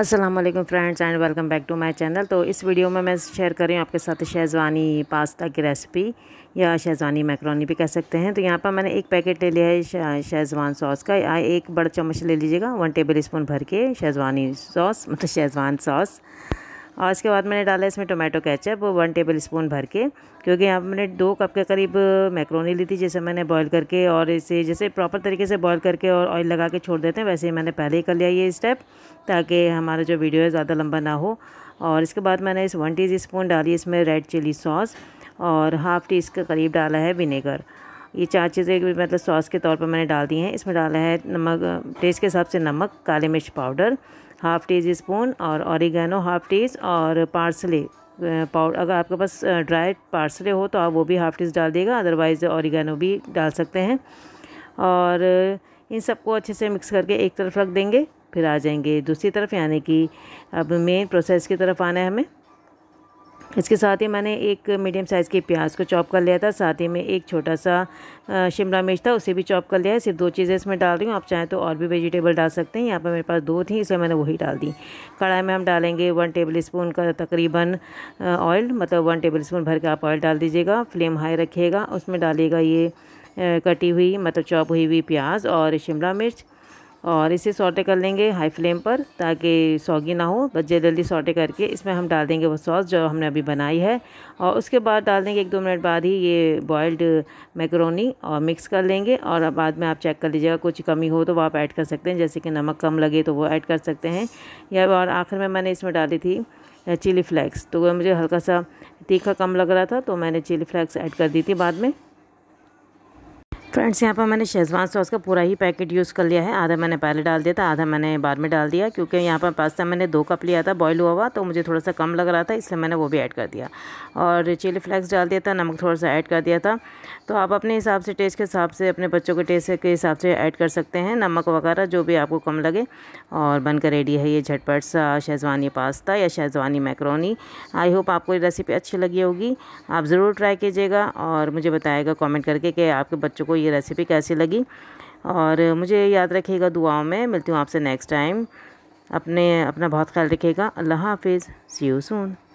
Aslam friends and welcome back to my channel तो इस video में मैं शेयर कर रही हूँ आपके साथ शेज़वानी पास्ता की रेसिपी या शेज़वानी मैक्रोनी भी कह सकते हैं तो यहाँ पर मैंने एक पैकेट ले लिया है शेज़वान सॉस का या एक बड़ा चम्मच ले लीजिएगा वन टेबल स्पून भर के शेज़वानी सॉस मतलब शेज़वान सॉस और इसके बाद मैंने डाला इसमें tomato ketchup one tablespoon भर के क्योंकि यहाँ मैंने दो कप के करीब मैक्रोनी ली थी जैसे मैंने बॉईल करके और इसे जैसे प्रॉपर तरीके से बॉईल करके और ऑयल लगा के छोड़ देते हैं वैसे ही मैंने पहले ही कर लिया ये स्टेप ताकि हमारा जो वीडियो है ज़्यादा लंबा ना हो और इसके बाद मैंने इस वन टी स्पून डाली इसमें रेड चिली सॉस और हाफ़ टी स्पून करीब डाला है विनेगर ये चार चीज़ें मतलब सॉस के तौर पर मैंने डाल दी हैं इसमें डाला है नमक टेस्ट के हिसाब से नमक काली मिर्च पाउडर हाफ़ टी जी स्पून और ऑरिगेनो हाफ़ टीज और पार्सले पाउडर अगर आपके पास ड्राई पार्सले हो तो आप वो भी हाफ़ टीज डाल देगा अदरवाइज़ ऑरिगेनो भी डाल सकते हैं और इन सबको अच्छे से मिक्स करके एक तरफ रख देंगे फिर आ जाएंगे दूसरी तरफ यानी कि अब मेन प्रोसेस की तरफ आना है हमें इसके साथ ही मैंने एक मीडियम साइज़ के प्याज को चॉप कर लिया था साथ ही में एक छोटा सा शिमला मिर्च था उसे भी चॉप कर लिया है सिर्फ दो चीज़ें इसमें डाल रही हूँ आप चाहें तो और भी वेजिटेबल डाल सकते हैं यहाँ पर मेरे पास दो थी इसलिए मैंने वही डाल दी कढ़ाई में हम डालेंगे वन टेबल स्पून का तकरीबन ऑयल मतलब वन टेबल स्पून भर के आप ऑयल डाल दीजिएगा फ्लेम हाई रखिएगा उसमें डालिएगा ये कटी हुई मतलब चॉप हुई हुई प्याज और शिमला मिर्च और इसे सॉटे कर लेंगे हाई फ्लेम पर ताकि सौगी ना हो बस जल्दी सॉटे करके इसमें हम डाल देंगे वो सॉस जो हमने अभी बनाई है और उसके बाद डाल देंगे एक दो मिनट बाद ही ये बॉयल्ड मैक्रोनी और मिक्स कर लेंगे और बाद में आप चेक कर लीजिएगा कुछ कमी हो तो वो आप ऐड कर सकते हैं जैसे कि नमक कम लगे तो वो ऐड कर सकते हैं या और आखिर में मैंने इसमें डाली थी चिली फ्लैक्स तो मुझे हल्का सा तीखा कम लग रहा था तो मैंने चिली फ्लैक्स ऐड कर दी थी बाद में फ्रेंड्स यहाँ पर मैंने शेजवान सॉस का पूरा ही पैकेट यूज़ कर लिया है आधा मैंने पहले डाल दिया था आधा मैंने बाद में डाल दिया क्योंकि यहाँ पर पास्ता मैंने दो कप लिया था बॉईल हुआ हुआ तो मुझे थोड़ा सा कम लग रहा था इसलिए मैंने वो भी ऐड कर दिया और चिली फ्लेक्स डाल दिया था नमक थोड़ा सा ऐड कर दिया था तो आप अपने हिसाब से टेस्ट के हिसाब से अपने बच्चों के टेस्ट के हिसाब से ऐड कर सकते हैं नमक वगैरह जो भी आपको कम लगे और बनकर रेडी है ये झटपट सा शेजवानी पास्ता या शेजवानी मैक्रोनी आई होप आपको ये रेसिपी अच्छी लगी होगी आप ज़रूर ट्राई कीजिएगा और मुझे बताएगा कॉमेंट करके कि आपके बच्चों को ये रेसिपी कैसी लगी और मुझे याद रखिएगा दुआओं में मिलती हूँ आपसे नेक्स्ट टाइम अपने अपना बहुत ख्याल रखिएगा अल्लाह हाफिज़ सी यू सून